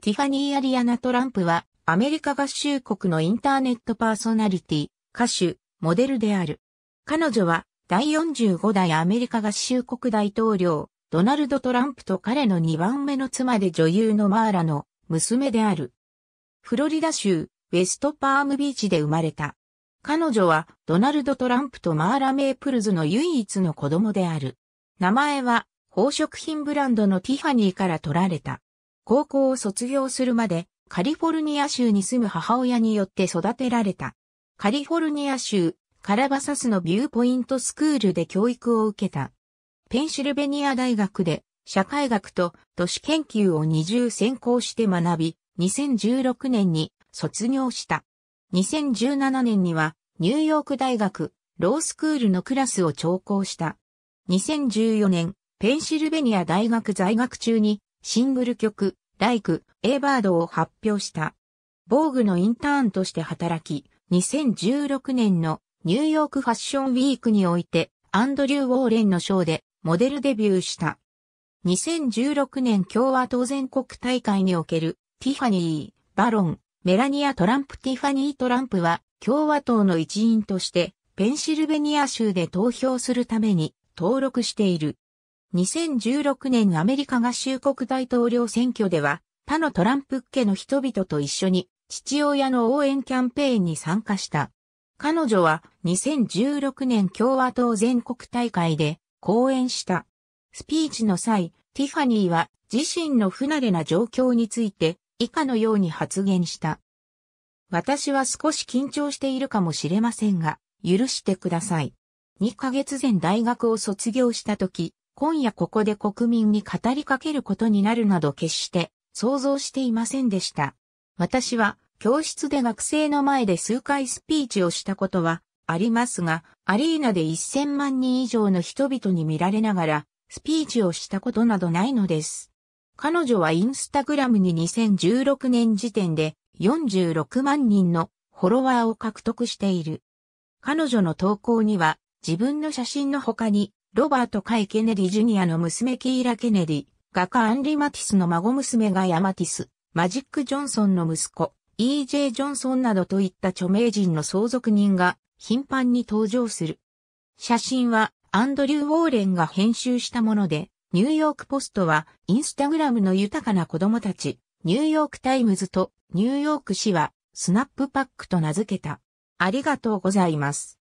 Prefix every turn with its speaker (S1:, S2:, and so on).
S1: ティファニー・アリアナ・トランプは、アメリカ合衆国のインターネットパーソナリティ、歌手、モデルである。彼女は、第45代アメリカ合衆国大統領、ドナルド・トランプと彼の2番目の妻で女優のマーラの娘である。フロリダ州、ウェストパームビーチで生まれた。彼女は、ドナルド・トランプとマーラ・メープルズの唯一の子供である。名前は、宝飾品ブランドのティファニーから取られた。高校を卒業するまでカリフォルニア州に住む母親によって育てられた。カリフォルニア州カラバサスのビューポイントスクールで教育を受けた。ペンシルベニア大学で社会学と都市研究を二重専攻して学び、2016年に卒業した。2017年にはニューヨーク大学ロースクールのクラスを聴講した。2014年、ペンシルベニア大学在学中にシングル曲、ライク、エーバードを発表した。防具のインターンとして働き、2016年のニューヨークファッションウィークにおいて、アンドリュー・ウォーレンのショーでモデルデビューした。2016年共和党全国大会におけるティファニー、バロン、メラニア・トランプ・ティファニー・トランプは共和党の一員としてペンシルベニア州で投票するために登録している。2016年アメリカ合衆国大統領選挙では、他のトランプ家の人々と一緒に父親の応援キャンペーンに参加した。彼女は2016年共和党全国大会で講演した。スピーチの際、ティファニーは自身の不慣れな状況について以下のように発言した。私は少し緊張しているかもしれませんが、許してください。2ヶ月前大学を卒業した時、今夜ここで国民に語りかけることになるなど決して想像していませんでした。私は教室で学生の前で数回スピーチをしたことはありますが、アリーナで1000万人以上の人々に見られながらスピーチをしたことなどないのです。彼女はインスタグラムに2016年時点で46万人のフォロワーを獲得している。彼女の投稿には自分の写真の他にロバート・カイ・ケネディ・ジュニアの娘キーラ・ケネディ、画家アンリ・マティスの孫娘がヤマティス、マジック・ジョンソンの息子、E.J. ジョンソンなどといった著名人の相続人が頻繁に登場する。写真はアンドリュー・ウォーレンが編集したもので、ニューヨークポストはインスタグラムの豊かな子供たち、ニューヨークタイムズとニューヨーク市はスナップパックと名付けた。ありがとうございます。